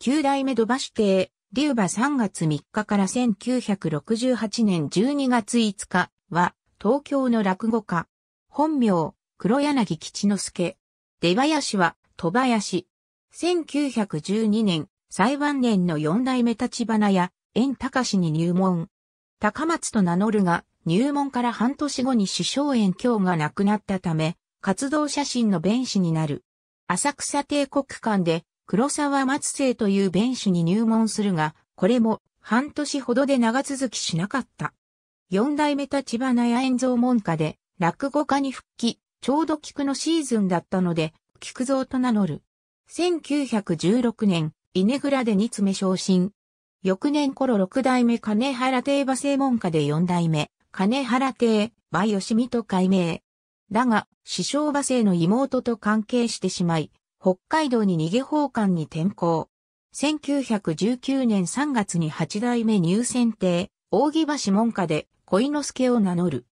九代目土橋邸、竜馬3月3日から1968年12月5日は、東京の落語家。本名、黒柳吉之助。出林は、戸林。1912年、裁判年の四代目立花や、縁隆に入門。高松と名乗るが、入門から半年後に首相縁京が亡くなったため、活動写真の弁士になる。浅草帝国館で黒沢松生という弁士に入門するが、これも半年ほどで長続きしなかった。四代目立花や円蔵門下で落語家に復帰、ちょうど菊のシーズンだったので、菊蔵と名乗る。1916年、稲倉で二つ目昇進。翌年頃六代目金原邸馬正門下で四代目、金原邸、馬吉美と改名。だが、師匠馬正の妹と関係してしまい、北海道に逃げ奉還に転向。1919年3月に八代目入選帝、扇橋門下で、恋之助を名乗る。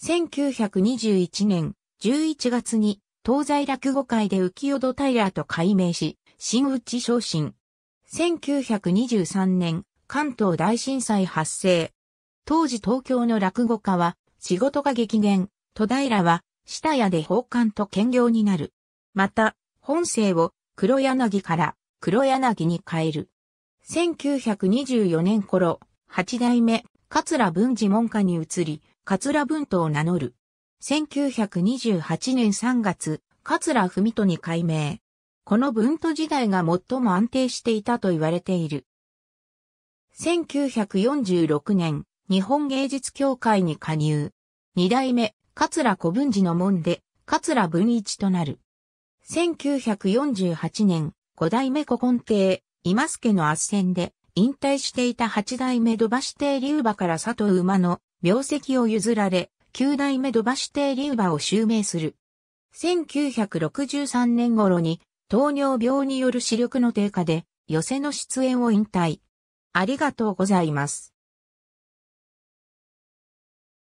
1921年11月に、東西落語会で浮世戸平と改名し、新内昇進。1923年、関東大震災発生。当時東京の落語家は、仕事が激減、戸平は、下屋で奉還と兼業になる。また、本姓を黒柳から黒柳に変える。1924年頃、八代目、桂文治門下に移り、桂文とを名乗る。1928年3月、桂文とに改名。この文と時代が最も安定していたと言われている。1946年、日本芸術協会に加入。二代目、桂小文治の門で、桂文一となる。1948年、五代目古今亭、今助の圧戦で、引退していた八代目土橋帝竜馬から佐藤馬の名跡を譲られ、九代目土橋帝竜馬を襲名する。1963年頃に、糖尿病による視力の低下で、寄せの出演を引退。ありがとうございます。